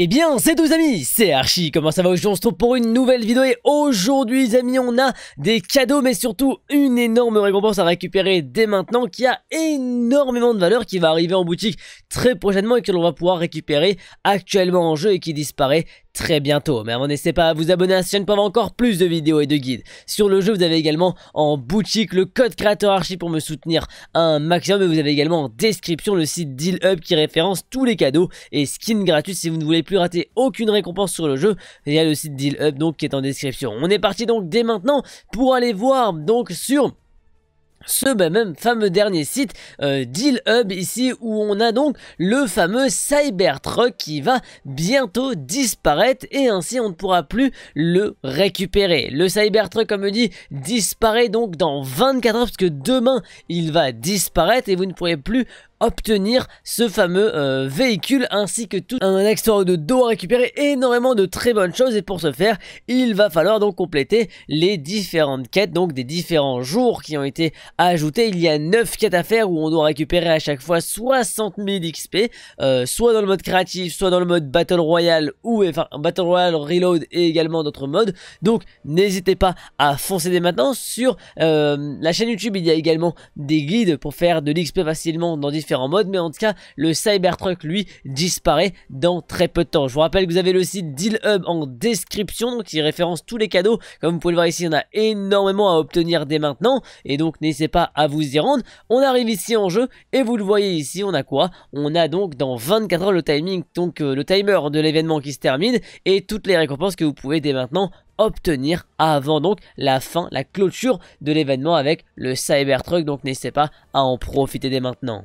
Et eh bien, c'est tous amis, c'est Archie, comment ça va aujourd'hui On se retrouve pour une nouvelle vidéo et aujourd'hui les amis, on a des cadeaux mais surtout une énorme récompense à récupérer dès maintenant qui a énormément de valeur, qui va arriver en boutique très prochainement et que l'on va pouvoir récupérer actuellement en jeu et qui disparaît très bientôt. Mais avant, n'hésitez pas à vous abonner à cette chaîne pour avoir encore plus de vidéos et de guides. Sur le jeu, vous avez également en boutique le code créateur archi pour me soutenir un maximum. Et vous avez également en description le site Deal Hub qui référence tous les cadeaux et skins gratuits si vous ne voulez plus rater aucune récompense sur le jeu. Il y a le site Deal donc qui est en description. On est parti donc dès maintenant pour aller voir donc sur ce bah, même fameux dernier site euh, Deal Hub ici où on a donc le fameux Cybertruck qui va bientôt disparaître et ainsi on ne pourra plus le récupérer. Le Cybertruck comme dit disparaît donc dans 24 heures parce que demain il va disparaître et vous ne pourrez plus obtenir ce fameux euh, véhicule ainsi que tout un extra de dos à récupérer énormément de très bonnes choses et pour ce faire il va falloir donc compléter les différentes quêtes donc des différents jours qui ont été ajoutés il y a 9 quêtes à faire où on doit récupérer à chaque fois 60 000 XP soit dans le mode créatif soit dans le mode battle royale ou enfin battle royale reload et également d'autres modes donc n'hésitez pas à foncer dès maintenant sur euh, la chaîne youtube il y a également des guides pour faire de l'XP facilement dans différents mais en tout cas, le Cybertruck, lui, disparaît dans très peu de temps. Je vous rappelle que vous avez le site Deal Hub en description, qui référence tous les cadeaux. Comme vous pouvez le voir ici, il y en a énormément à obtenir dès maintenant, et donc n'hésitez pas à vous y rendre. On arrive ici en jeu, et vous le voyez ici, on a quoi On a donc dans 24 heures le timing, donc euh, le timer de l'événement qui se termine, et toutes les récompenses que vous pouvez dès maintenant obtenir avant donc la fin, la clôture de l'événement avec le Cybertruck. Donc n'hésitez pas à en profiter dès maintenant.